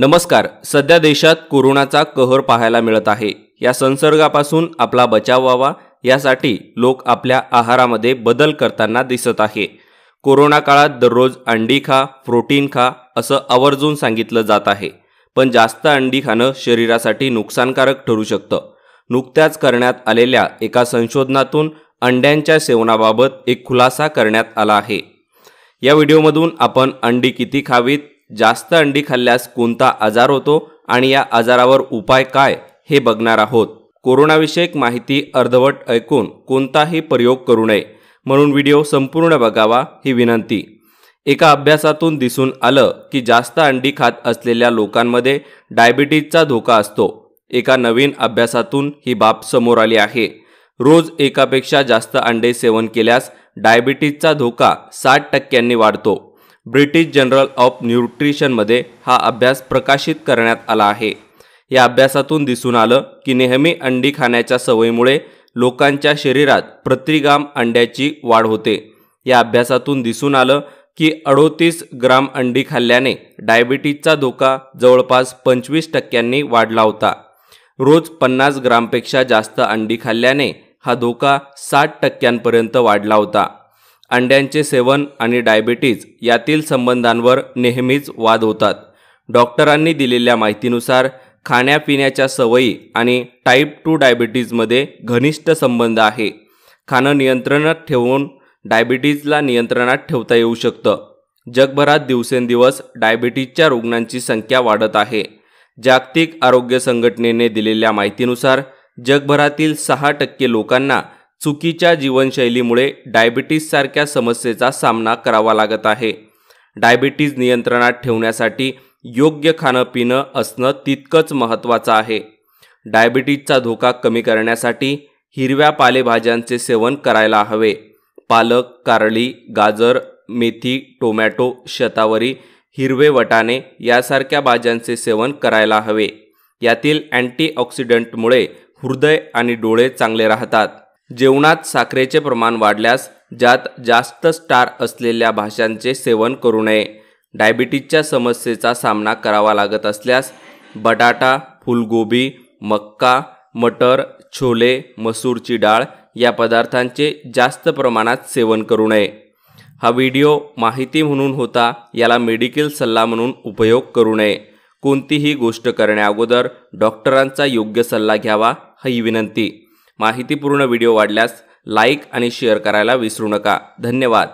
नमस्कार सध्या देशात कोरोनाचा कहर पाहायला मिळत आहे या संसर्गापासून आपला बचाव व्हावा यासाठी लोक आपल्या आहारामध्ये बदल करताना दिसत आहे कोरोना काळात दररोज अंडी खा प्रोटीन खा असं आवर्जून सांगितलं जात आहे पण जास्त अंडी खाणं शरीरासाठी नुकसानकारक ठरू शकतं नुकत्याच करण्यात आलेल्या एका संशोधनातून अंड्यांच्या सेवनाबाबत एक खुलासा करण्यात आला आहे या व्हिडिओमधून आपण अंडी किती खावीत जास्त अंडी खाल्ल्यास कोणता आजार होतो आणि या आजारावर उपाय काय हे बघणार आहोत कोरोनाविषयक माहिती अर्धवट ऐकून कोणताही प्रयोग करू नये म्हणून व्हिडिओ संपूर्ण बघावा ही विनंती एका अभ्यासातून दिसून आलं की जास्त अंडी खात असलेल्या लोकांमध्ये डायबिटीजचा धोका असतो एका नवीन अभ्यासातून ही बाब समोर आली आहे रोज एकापेक्षा जास्त अंडे सेवन केल्यास डायबिटीजचा धोका साठ टक्क्यांनी वाढतो ब्रिटिश जनरल ऑफ न्यूट्रिशनमध्ये हा अभ्यास प्रकाशित करण्यात आला आहे या अभ्यासातून दिसून आलं की नेहमी अंडी खाण्याच्या सवयीमुळे लोकांच्या शरीरात प्रतिगाम अंड्याची वाढ होते या अभ्यासातून दिसून आलं की अडोतीस ग्राम अंडी खाल्ल्याने डायबिटीजचा धोका जवळपास पंचवीस टक्क्यांनी वाढला होता रोज पन्नास ग्रामपेक्षा जास्त अंडी खाल्ल्याने हा धोका साठ टक्क्यांपर्यंत वाढला होता अंड्यांचे सेवन आणि डायबिटीज यातील संबंधांवर नेहमीच वाद होतात डॉक्टरांनी दिलेल्या माहितीनुसार खाण्यापिण्याच्या सवयी आणि टाईप टू डायबिटीजमध्ये घनिष्ठ संबंध आहे खाणं नियंत्रणात ठेवून डायबिटीजला नियंत्रणात ठेवता येऊ शकतं जगभरात दिवसेंदिवस डायबिटीजच्या रुग्णांची संख्या वाढत आहे जागतिक आरोग्य संघटनेने दिलेल्या माहितीनुसार जगभरातील सहा टक्के लोकांना चुकीच्या जीवनशैलीमुळे डायबिटीजसारख्या समस्येचा सामना करावा लागत आहे डायबिटीज नियंत्रणात ठेवण्यासाठी योग्य खाणं पिणं असणं तितकंच महत्त्वाचं आहे डायबिटीजचा धोका कमी करण्यासाठी हिरव्या पालेभाज्यांचे सेवन करायला हवे पालक कारली गाजर मेथी टोमॅटो शतावरी हिरवे वटाणे यासारख्या भाज्यांचे सेवन करायला हवे यातील अँटीऑक्सिडंटमुळे हृदय आणि डोळे चांगले राहतात जेवणात साखरेचे प्रमाण वाढल्यास ज्यात जास्त स्टार असलेल्या भाषांचे सेवन करू नये डायबिटीजच्या समस्येचा सामना करावा लागत असल्यास बटाटा फुलगोबी मक्का मटर छोले मसूरची डाळ या पदार्थांचे जास्त प्रमाणात सेवन करू नये हा व्हिडिओ माहिती म्हणून होता याला मेडिकल सल्ला म्हणून उपयोग करू नये कोणतीही गोष्ट करण्याअगोदर डॉक्टरांचा योग्य सल्ला घ्यावा ही विनंती माहितीपूर्ण व्हिडिओ वाढल्यास लाईक आणि शेअर करायला विसरू नका धन्यवाद